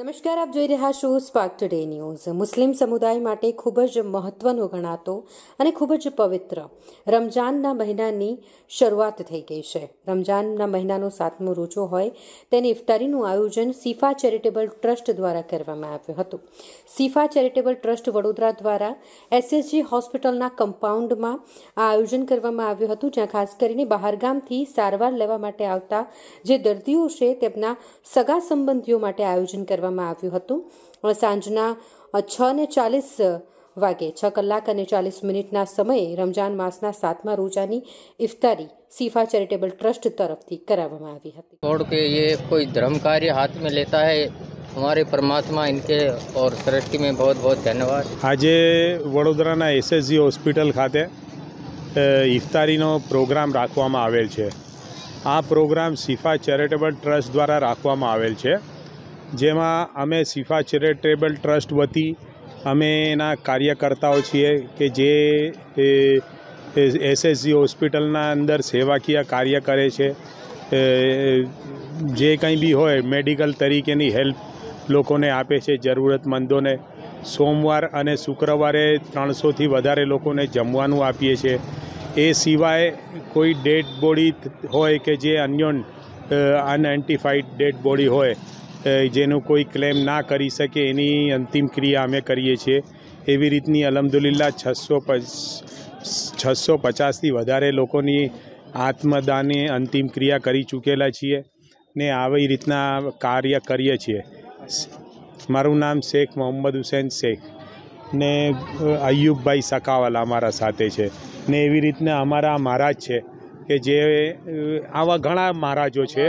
નમસ્કાર આપ જોઈ રહ્યા છો સ્પાર્ક ટુડે ન્યૂઝ મુસ્લિમ સમુદાય માટે ખૂબ જ મહત્વનો ગણાતો અને ખૂબ જ પવિત્ર રમજાનના મહિનાની શરૂઆત થઈ ગઈ છે રમજાનના મહિનાનો સાતમો રોજો હોય તેની ઇફતારીનું આયોજન સીફા ચેરિટેબલ ટ્રસ્ટ દ્વારા કરવામાં આવ્યું હતું સીફા ચેરિટેબલ ટ્રસ્ટ વડોદરા દ્વારા એસએસજી હોસ્પિટલના કમ્પાઉન્ડમાં આ આયોજન કરવામાં આવ્યું હતું જ્યાં ખાસ કરીને બહારગામથી સારવાર લેવા માટે આવતા જે દર્દીઓ છે તેમના સગા સંબંધીઓ માટે આયોજન કરવામાં માં આવ્યું હતું અને સાંજના 6:40 વાગે 6 કલાક અને 40 મિનિટના સમયે રમઝાન માસના 7મા રોજાની ઇફતરી સિફા ચેરિટેબલ ટ્રસ્ટ તરફથી કરાવવામાં આવી હતી તો કે એ કોઈ ધર્મ કાર્ય હાથ મે લેતા હે ہمارے પરમાત્મા इनके और શ્રેષ્ઠી મે બહુત બહુત ધન્યવાદ આજે વડોદરાના SSG હોસ્પિટલ ખાતે ઇફતરીનો પ્રોગ્રામ રાખવામાં આવેલ છે આ પ્રોગ્રામ સિફા ચેરિટેબલ ટ્રસ્ટ દ્વારા રાખવામાં આવેલ છે જેમાં અમે શિફા ચેરિટેબલ ટ્રસ્ટ વતી અમે એના કાર્યકર્તાઓ છીએ કે જે એસએસજી હોસ્પિટલના અંદર સેવાકીય કાર્ય કરે છે જે કંઈ બી હોય મેડિકલ તરીકેની હેલ્પ લોકોને આપે છે જરૂરતમંદોને સોમવાર અને શુક્રવારે ત્રણસોથી વધારે લોકોને જમવાનું આપીએ છીએ એ સિવાય કોઈ ડેડ બોડી હોય કે જે અન્યોન અનઆઇન્ટિફાઈડ ડેડ બોડી હોય જેનું કોઈ ક્લેમ ના કરી શકે એની અંતિમ ક્રિયા અમે કરીએ છીએ એવી રીતની અલમદુલિલ્લા છસો છસો પચાસથી વધારે લોકોની આત્મદાને અંતિમ ક્રિયા કરી ચૂકેલા છીએ ને આવી રીતના કાર્ય કરીએ છીએ મારું નામ શેખ મોહમ્મદ હુસેન શેખ ને અયુબભાઈ સકાવાલા અમારા સાથે છે ને એવી રીતના અમારા મહારાજ છે કે જે આવા ઘણા મહારાજો છે